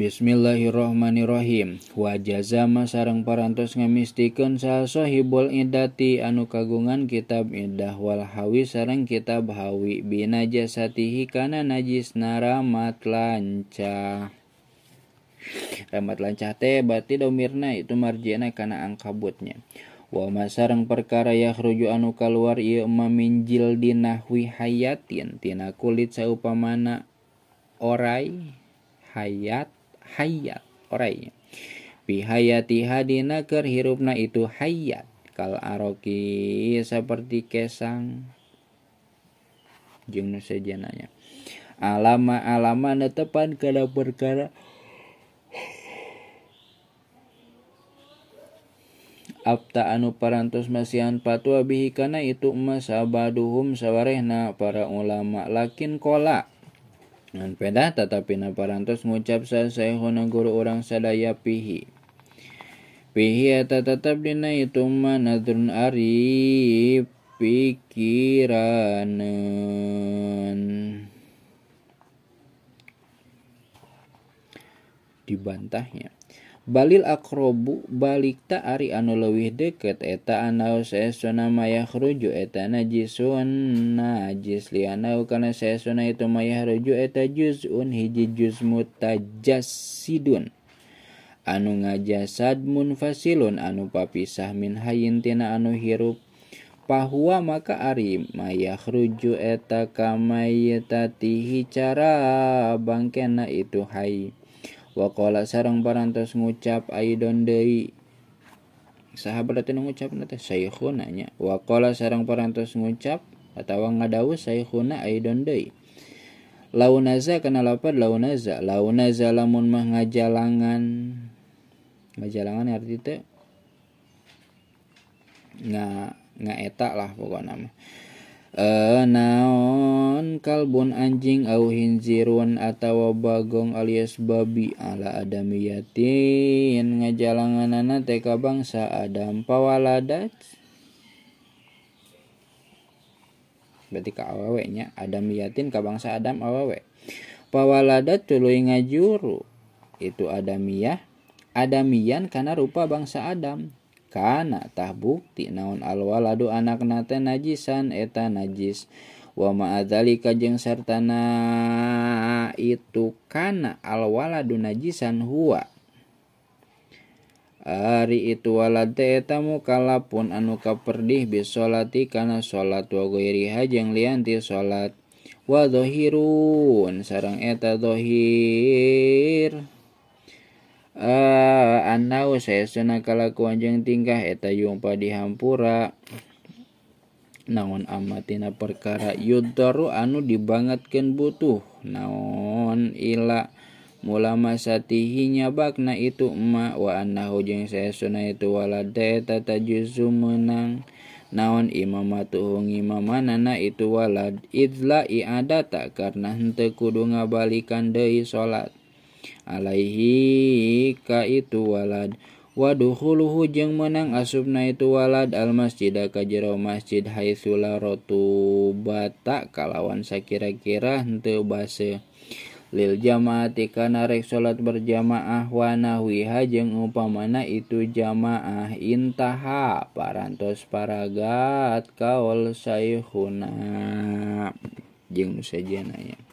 Bismillahirrohmanirrohim wajazama sarang parantos ngamistikan sa sohibul idati anu kagungan kitab indah wal hawi sarang kitab hawi binajasatihi kana najis naramat lancah ramat lancah teh berarti domirna itu marjina kana angkabutnya wa masarang perkara yakhruju anu kaluar ieu maminjil dinahwi jildinahwi hayatin tina kulit saupamana orai hayat hayat orainya bihayati hadina ker hirupna itu hayat kal aroki seperti kesang jeung sejenanya alama-alama netepan kada perkara Abta anu parantos masihan patwa bihi kana itu emas abaduhum sawarehna para ulama lakin kola Nun peda tetapi naparantos ngucap sa sayhona guru orang sadaya pihi. Pihi eta tetap dina itu manadrun ari pikiranan. Dibantahnya. Quran Balil akrobuk balik tak'ari anu lewih deket eta anau sesuna may ruju etana ji sun na jis lianakana sesuna itu may ruju eta jusun hiji jus muta jaun anu nga jaad mun failun anu papisah min haiintina anu hirup pawa maka ari mayah ruju eta kamayetaatihicara bangkenna itu haiun Wakola sarang parantos ngucap aidon deui. Sahabat itu ngucap nate saykhuna nya. Wakola sarang parantos ngucap atau ngadau saykhuna aidon deui. Launaza kana lapad launaza. Launaza lamun mah ngajalangan. Ngajalangan arti teh nga ngaeta lah pokoknya nama naon kalbun anjing au hinzirun atawa bagong alias babi ala adami yatin ngajalanganana teka bangsa adam pawaladat berarti ka awewe nya adam yatin ka bangsa adam awewe pawaladat tuluy ngajuru itu adamiyah adamian karena rupa bangsa adam karenatah bukti naun al-waladu anak na najissan eteta najis wamazali kajjeng ser tanah itukana alwaladu najissanhuawa hari ituwalaetaamukala pun anuukaperdih bis salaati karena salat wagoiri hajengliantir salat wadhohirun sarang etetahohir Eh, and saya senakalaku panjang tingkahta Jumpa dihampura namunun amatina perkara yutoro anu dibangatkan butuh naon Ilamula satihinya bakna itu emmak wana hujungng saya ituwala juzu menang naon Imam tuhhongiimana ituwala itla tak karena hente kudu ngabalikan Dei salat Alaiihika ituwalaad waduh hulu hu jeng menang asubna ituwalaad Al masjid kajjero masjid Haiula rottu batatakkalawansa kira-kirante base lil jamatiktika narik shat berjamaahwananawihajeng uppamana itu jamaah intahap paras paragat kaol sayna jeng sejen ya